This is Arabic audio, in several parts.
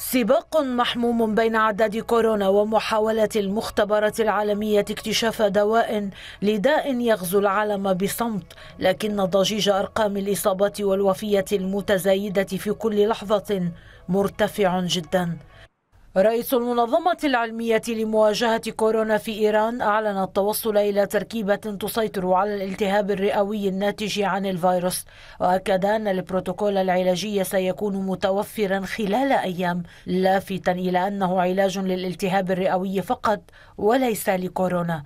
سباق محموم بين عداد كورونا ومحاولة المختبرات العالمية اكتشاف دواء لداء يغزو العالم بصمت لكن ضجيج أرقام الإصابات والوفية المتزايدة في كل لحظة مرتفع جدا رئيس المنظمة العلمية لمواجهة كورونا في إيران أعلن التوصل إلى تركيبة تسيطر على الالتهاب الرئوي الناتج عن الفيروس وأكد أن البروتوكول العلاجي سيكون متوفرا خلال أيام لافتا إلى أنه علاج للالتهاب الرئوي فقط وليس لكورونا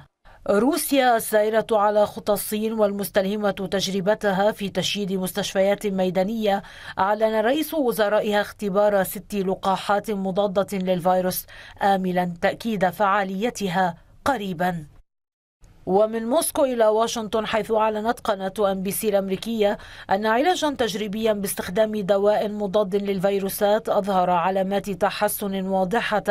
روسيا السائرة على خطى الصين والمستلهمة تجربتها في تشييد مستشفيات ميدانية أعلن رئيس وزرائها اختبار ست لقاحات مضادة للفيروس آملا تأكيد فعاليتها قريبا ومن موسكو إلى واشنطن حيث أعلنت قناة أم بي سي الأمريكية أن علاجا تجريبيا باستخدام دواء مضاد للفيروسات أظهر علامات تحسن واضحة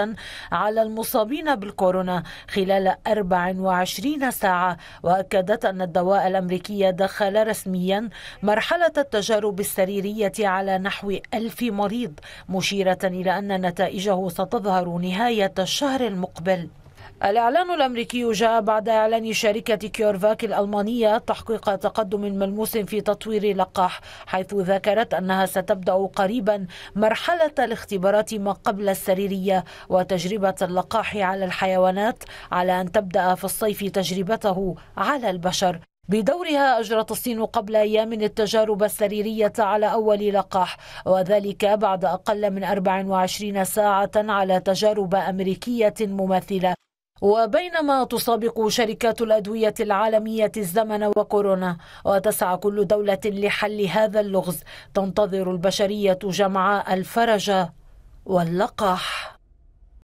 على المصابين بالكورونا خلال 24 ساعة وأكدت أن الدواء الأمريكي دخل رسميا مرحلة التجارب السريرية على نحو ألف مريض مشيرة إلى أن نتائجه ستظهر نهاية الشهر المقبل الإعلان الأمريكي جاء بعد إعلان شركة كيورفاك الألمانية تحقيق تقدم ملموس في تطوير لقاح حيث ذكرت أنها ستبدأ قريبا مرحلة الاختبارات ما قبل السريرية وتجربة اللقاح على الحيوانات على أن تبدأ في الصيف تجربته على البشر بدورها أجرت الصين قبل أيام التجارب السريرية على أول لقاح وذلك بعد أقل من 24 ساعة على تجارب أمريكية مماثلة وبينما تسابق شركات الأدوية العالمية الزمن وكورونا وتسعى كل دولة لحل هذا اللغز تنتظر البشرية جمعاء الفرج واللقاح